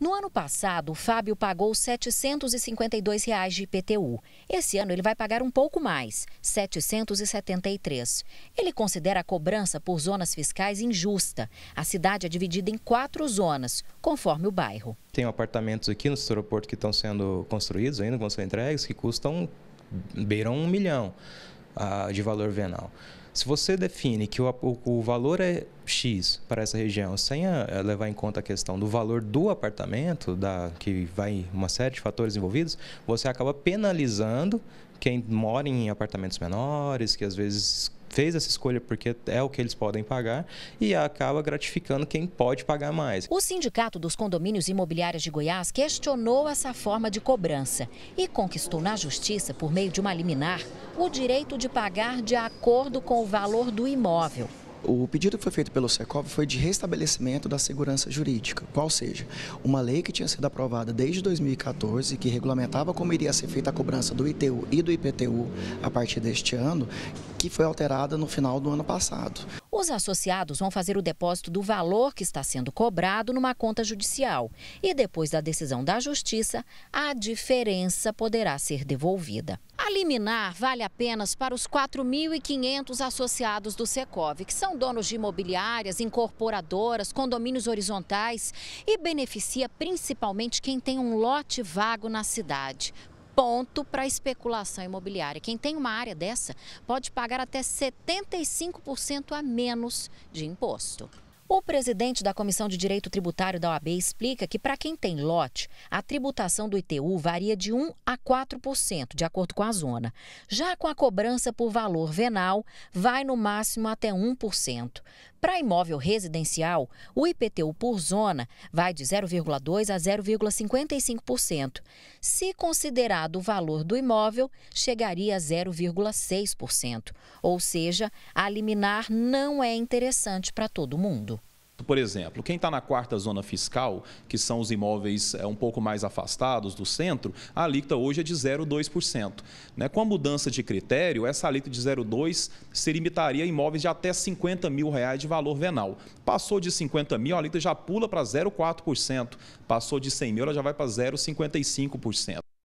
No ano passado, o Fábio pagou R$ 752 reais de IPTU. Esse ano ele vai pagar um pouco mais, R$ 773. Ele considera a cobrança por zonas fiscais injusta. A cidade é dividida em quatro zonas, conforme o bairro. Tem apartamentos aqui no aeroporto que estão sendo construídos ainda, vão ser entregues, que custam beiram um milhão ah, de valor venal. Se você define que o, o, o valor é X para essa região, sem a, levar em conta a questão do valor do apartamento, da, que vai uma série de fatores envolvidos, você acaba penalizando quem mora em apartamentos menores, que às vezes fez essa escolha porque é o que eles podem pagar e acaba gratificando quem pode pagar mais. O Sindicato dos Condomínios Imobiliários de Goiás questionou essa forma de cobrança e conquistou na justiça, por meio de uma liminar, o direito de pagar de acordo com o valor do imóvel o pedido que foi feito pelo SECOV foi de restabelecimento da segurança jurídica, qual seja, uma lei que tinha sido aprovada desde 2014, que regulamentava como iria ser feita a cobrança do ITU e do IPTU a partir deste ano, que foi alterada no final do ano passado. Os associados vão fazer o depósito do valor que está sendo cobrado numa conta judicial e, depois da decisão da Justiça, a diferença poderá ser devolvida. A liminar vale apenas para os 4.500 associados do Secov, que são donos de imobiliárias, incorporadoras, condomínios horizontais e beneficia principalmente quem tem um lote vago na cidade ponto para especulação imobiliária. Quem tem uma área dessa pode pagar até 75% a menos de imposto. O presidente da Comissão de Direito Tributário da OAB explica que, para quem tem lote, a tributação do ITU varia de 1 a 4%, de acordo com a zona. Já com a cobrança por valor venal, vai no máximo até 1%. Para imóvel residencial, o IPTU por zona vai de 0,2% a 0,55%. Se considerado o valor do imóvel, chegaria a 0,6%. Ou seja, a liminar não é interessante para todo mundo por exemplo, quem está na quarta zona fiscal, que são os imóveis é, um pouco mais afastados do centro, a alíquota hoje é de 0,2%. Né? Com a mudança de critério, essa alíquota de 0,2% se limitaria a imóveis de até 50 mil reais de valor venal. Passou de 50 mil, a alíquota já pula para 0,4%. Passou de 100 mil, ela já vai para 0,55%.